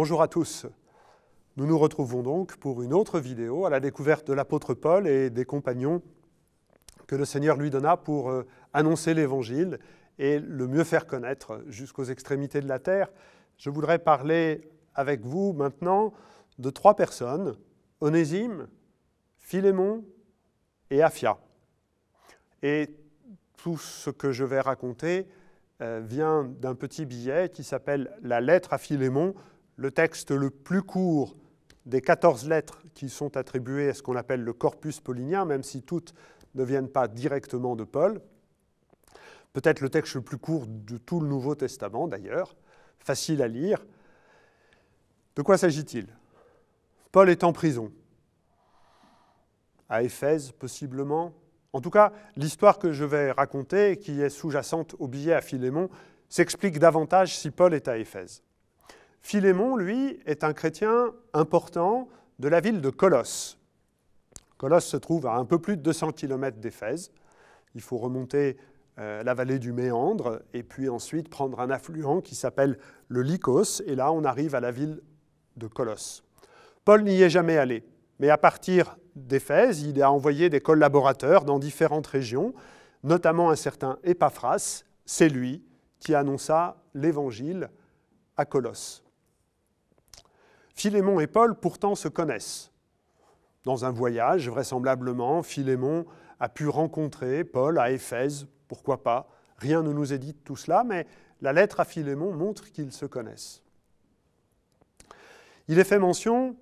Bonjour à tous. Nous nous retrouvons donc pour une autre vidéo à la découverte de l'apôtre Paul et des compagnons que le Seigneur lui donna pour euh, annoncer l'Évangile et le mieux faire connaître jusqu'aux extrémités de la terre. Je voudrais parler avec vous maintenant de trois personnes, Onésime, Philémon et Afia. Et tout ce que je vais raconter euh, vient d'un petit billet qui s'appelle La lettre à Philémon le texte le plus court des 14 lettres qui sont attribuées à ce qu'on appelle le corpus paulinien, même si toutes ne viennent pas directement de Paul. Peut-être le texte le plus court de tout le Nouveau Testament d'ailleurs, facile à lire. De quoi s'agit-il Paul est en prison, à Éphèse possiblement. En tout cas, l'histoire que je vais raconter, qui est sous-jacente au billet à Philémon, s'explique davantage si Paul est à Éphèse. Philémon, lui, est un chrétien important de la ville de Colosse. Colosse se trouve à un peu plus de 200 km d'Éphèse. Il faut remonter euh, la vallée du Méandre et puis ensuite prendre un affluent qui s'appelle le Lycos. Et là, on arrive à la ville de Colosse. Paul n'y est jamais allé, mais à partir d'Éphèse, il a envoyé des collaborateurs dans différentes régions, notamment un certain Épaphras. C'est lui qui annonça l'évangile à Colosse. Philémon et Paul pourtant se connaissent. Dans un voyage, vraisemblablement, Philémon a pu rencontrer Paul à Éphèse, pourquoi pas. Rien ne nous est dit de tout cela, mais la lettre à Philémon montre qu'ils se connaissent. Il est fait mention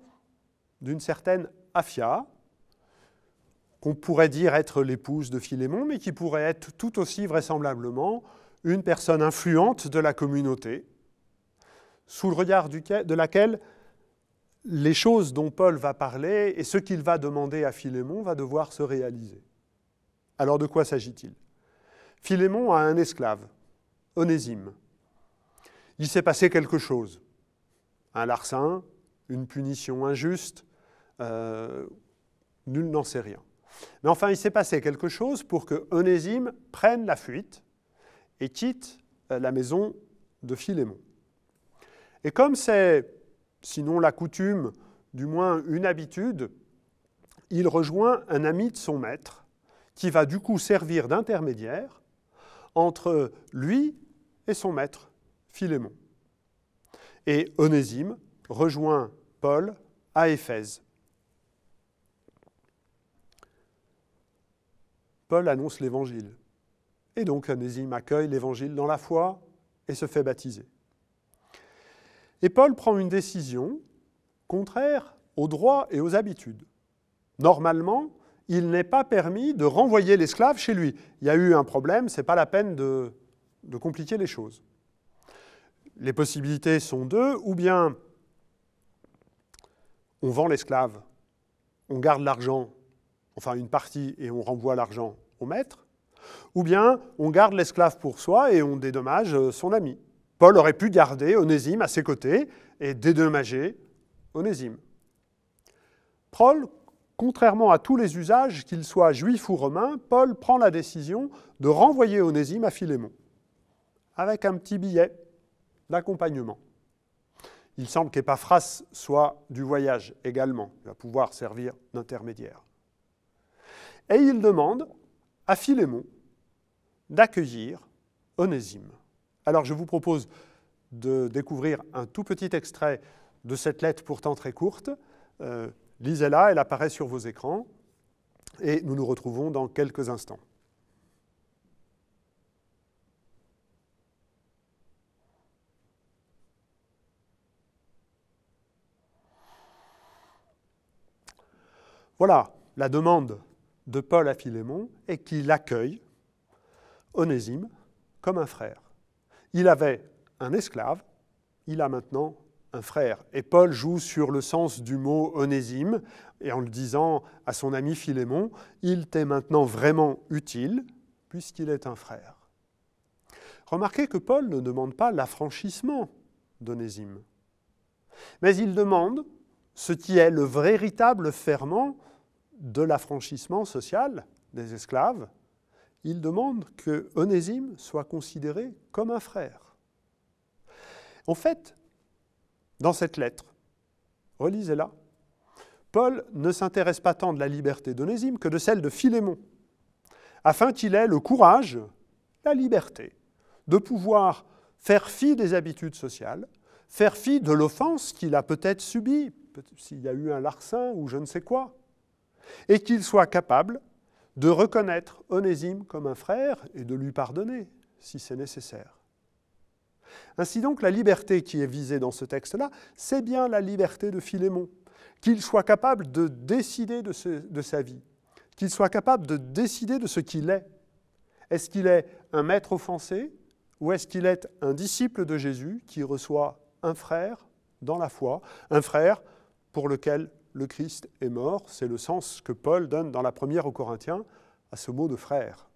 d'une certaine Afia, qu'on pourrait dire être l'épouse de Philémon, mais qui pourrait être tout aussi vraisemblablement une personne influente de la communauté, sous le regard de laquelle les choses dont Paul va parler et ce qu'il va demander à Philémon va devoir se réaliser. Alors de quoi s'agit-il Philémon a un esclave, Onésime. Il s'est passé quelque chose. Un larcin, une punition injuste, euh, nul n'en sait rien. Mais enfin, il s'est passé quelque chose pour que Onésime prenne la fuite et quitte euh, la maison de Philémon. Et comme c'est sinon la coutume, du moins une habitude, il rejoint un ami de son maître, qui va du coup servir d'intermédiaire entre lui et son maître, Philémon. Et Onésime rejoint Paul à Éphèse. Paul annonce l'Évangile. Et donc Onésime accueille l'Évangile dans la foi et se fait baptiser. Et Paul prend une décision contraire aux droits et aux habitudes. Normalement, il n'est pas permis de renvoyer l'esclave chez lui. Il y a eu un problème, ce n'est pas la peine de, compliquer les choses. Les possibilités sont deux, ou bien on vend l'esclave, on garde l'argent, enfin une partie, et on renvoie l'argent au maître, ou bien on garde l'esclave pour soi et on dédommage euh, son ami. Paul aurait pu garder Onésime à ses côtés et dédommager Onésime. Paul, contrairement à tous les usages, qu'il soit juif ou romain, Paul prend la décision de renvoyer Onésime à Philémon, avec un petit billet d'accompagnement. Il semble qu'Epaphras soit du voyage également, il va pouvoir servir d'intermédiaire. Et il demande à Philémon d'accueillir Onésime. Alors je vous propose de découvrir un tout petit extrait de cette lettre pourtant très courte. Euh, lisez-la, elle apparaît sur vos écrans et nous nous retrouvons dans quelques instants. Voilà la demande de Paul à Philémon et qui l'accueille, Onésime, comme un frère. Il avait un esclave, il a maintenant un frère. Et Paul joue sur le sens du mot onésime, et en le disant à son ami Philémon, il t'est maintenant vraiment utile, puisqu'il est un frère. Remarquez que Paul ne demande pas l'affranchissement d'onésime, mais il demande ce qui est le véritable ferment de l'affranchissement social des esclaves il demande que Onésime soit considéré comme un frère. En fait, dans cette lettre, relisez-la, Paul ne s'intéresse pas tant de la liberté d'Onésime que de celle de Philémon, afin qu'il ait le courage, la liberté, de pouvoir faire fi des habitudes sociales, faire fi de l'offense qu'il a peut-être subie, s'il y a eu un larcin ou je ne sais quoi, et qu'il soit capable de reconnaître Onésime comme un frère et de lui pardonner si c'est nécessaire. Ainsi donc, la liberté qui est visée dans ce texte-là, c'est bien la liberté de Philémon, qu'il soit capable de décider de, de sa vie, qu'il soit capable de décider de ce qu'il est. Est-ce qu'il est un maître offensé ou est-ce qu'il est un disciple de Jésus qui reçoit un frère dans la foi, un frère pour lequel le Christ est mort, c'est le sens que Paul donne dans la première aux Corinthiens à ce mot de frère.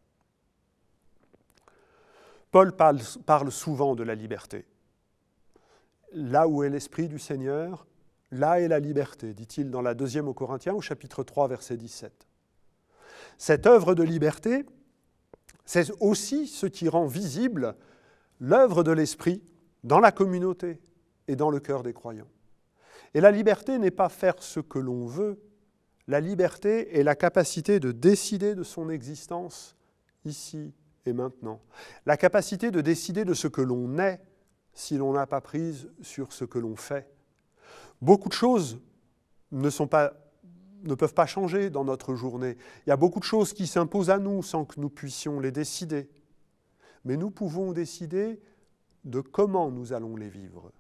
Paul parle, parle souvent de la liberté. Là où est l'Esprit du Seigneur, là est la liberté, dit-il dans la deuxième aux Corinthiens au chapitre 3, verset 17. Cette œuvre de liberté, c'est aussi ce qui rend visible l'œuvre de l'Esprit dans la communauté et dans le cœur des croyants. Et la liberté n'est pas faire ce que l'on veut, la liberté est la capacité de décider de son existence ici et maintenant, la capacité de décider de ce que l'on est si l'on n'a pas prise sur ce que l'on fait. Beaucoup de choses ne, sont pas, ne peuvent pas changer dans notre journée. Il y a beaucoup de choses qui s'imposent à nous sans que nous puissions les décider. Mais nous pouvons décider de comment nous allons les vivre.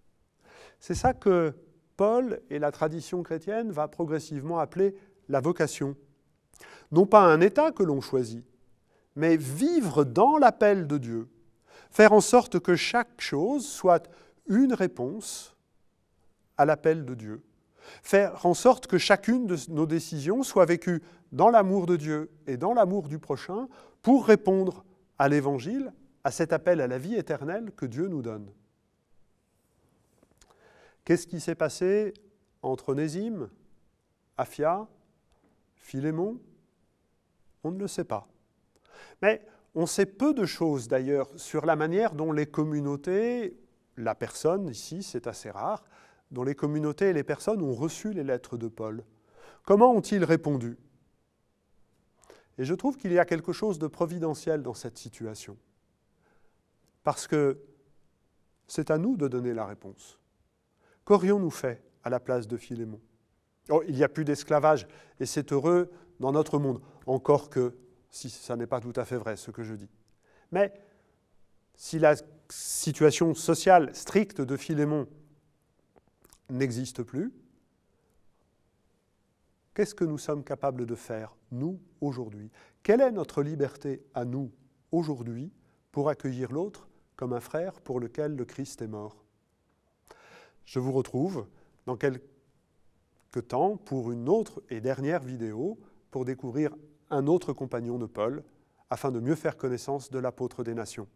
C'est ça que Paul et la tradition chrétienne va progressivement appeler la vocation. Non pas un état que l'on choisit, mais vivre dans l'appel de Dieu, faire en sorte que chaque chose soit une réponse à l'appel de Dieu, faire en sorte que chacune de nos décisions soit vécue dans l'amour de Dieu et dans l'amour du prochain pour répondre à l'Évangile, à cet appel à la vie éternelle que Dieu nous donne. Qu'est-ce qui s'est passé entre Onésime, Afia, Philémon On ne le sait pas. Mais on sait peu de choses d'ailleurs sur la manière dont les communautés, la personne ici, c'est assez rare, dont les communautés et les personnes ont reçu les lettres de Paul. Comment ont-ils répondu Et je trouve qu'il y a quelque chose de providentiel dans cette situation. Parce que c'est à nous de donner la réponse. Qu'aurions-nous fait à la place de Philémon oh, Il n'y a plus d'esclavage, et c'est heureux dans notre monde, encore que, si ça n'est pas tout à fait vrai ce que je dis. Mais si la situation sociale stricte de Philémon n'existe plus, qu'est-ce que nous sommes capables de faire, nous, aujourd'hui Quelle est notre liberté à nous, aujourd'hui, pour accueillir l'autre comme un frère pour lequel le Christ est mort je vous retrouve dans quelques temps pour une autre et dernière vidéo pour découvrir un autre compagnon de Paul afin de mieux faire connaissance de l'apôtre des nations.